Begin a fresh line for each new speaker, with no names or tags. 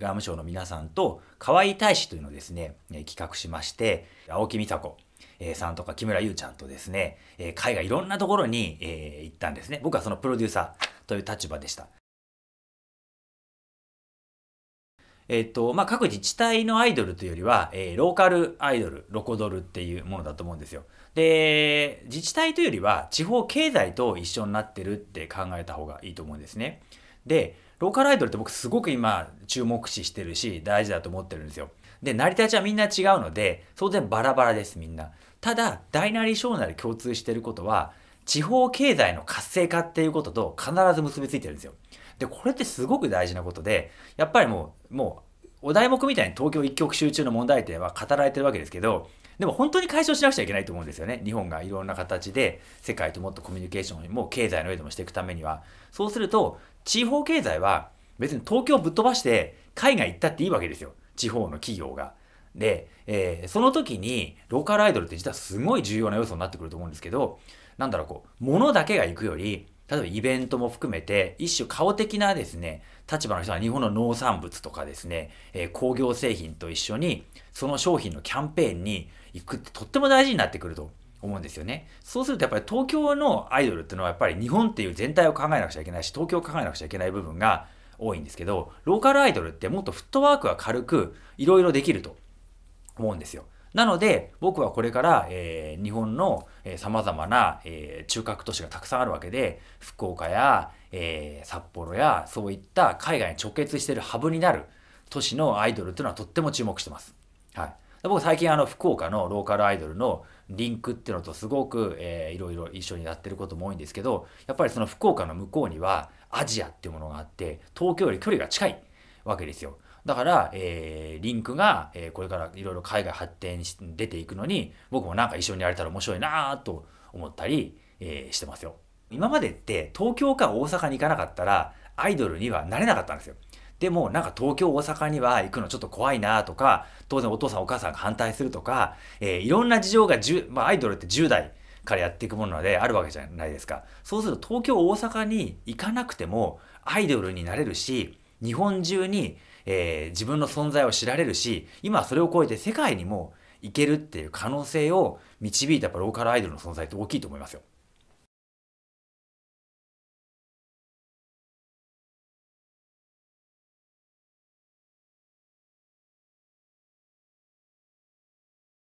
外務省の皆さんと河合大
使というのをですね、え企画しまして、青木美佐子、えさんとか木村優ちゃんとですね、え海外いろんなところに、え行ったんですね。僕はそのプロデューサーという立場でした。
えっと、まあ、各自治体のアイ
ドルというよりは、えー、ローカルアイドル、ロコドルっていうものだと思うんですよ。で、自治体というよりは、地方経済と一緒になってるって考えた方がいいと思うんですね。で、ローカルアイドルって僕すごく今注目視してるし大事だと思ってるんですよ。で、成り立ちはみんな違うので、当然バラバラですみんな。ただ、大なり小なり共通してることは、地方経済の活性化っていうことと必ず結びついてるんですよ。で、これってすごく大事なことで、やっぱりもう、もうお題目みたいに東京一極集中の問題点は語られてるわけですけど、でも本当に解消しなくちゃいけないと思うんですよね。日本がいろんな形で世界ともっとコミュニケーションも経済の上でもしていくためには。そうすると、地方経済は別に東京をぶっ飛ばして海外行ったっていいわけですよ。地方の企業が。で、えー、その時にローカルアイドルって実はすごい重要な要素になってくると思うんですけど、なんだろう、こう、物だけが行くより、例えばイベントも含めて、一種顔的なですね、立場の人は日本の農産物とかですね、えー、工業製品と一緒に、その商品のキャンペーンに行くってとっても大事になってくると思うんですよね。そうするとやっぱり東京のアイドルっていうのはやっぱり日本っていう全体を考えなくちゃいけないし、東京を考えなくちゃいけない部分が多いんですけど、ローカルアイドルってもっとフットワークは軽くいろいろできると思うんですよ。なので、僕はこれから、えー、日本の、えー、様々な、えー、中核都市がたくさんあるわけで、福岡や、えー、札幌や、そういった海外に直結しているハブになる都市のアイドルというのはとっても注目してます。はい。僕最近あの福岡のローカルアイドルのリンクっていうのとすごく、えー、いろいろ一緒にやってることも多いんですけどやっぱりその福岡の向こうにはアジアっていうものがあって東京より距離が近いわけですよだから、えー、リンクが、えー、これからいろいろ海外発展し出ていくのに僕もなんか一緒にやれたら面白いなと思ったり、えー、してますよ今までって東京か大阪に行かなかったらアイドルにはなれなかったんですよでもなんか東京大阪には行くのちょっと怖いなとか当然お父さんお母さんが反対するとか、えー、いろんな事情が10、まあ、アイドルって10代からやっていくものであるわけじゃないですかそうすると東京大阪に行かなくてもアイドルになれるし日本中にえー、自分の存在を知られるし今それを超えて世界にも行けるっていう可能性を導いたやっぱローカルアイドルの存在
って大きいと思いますよ。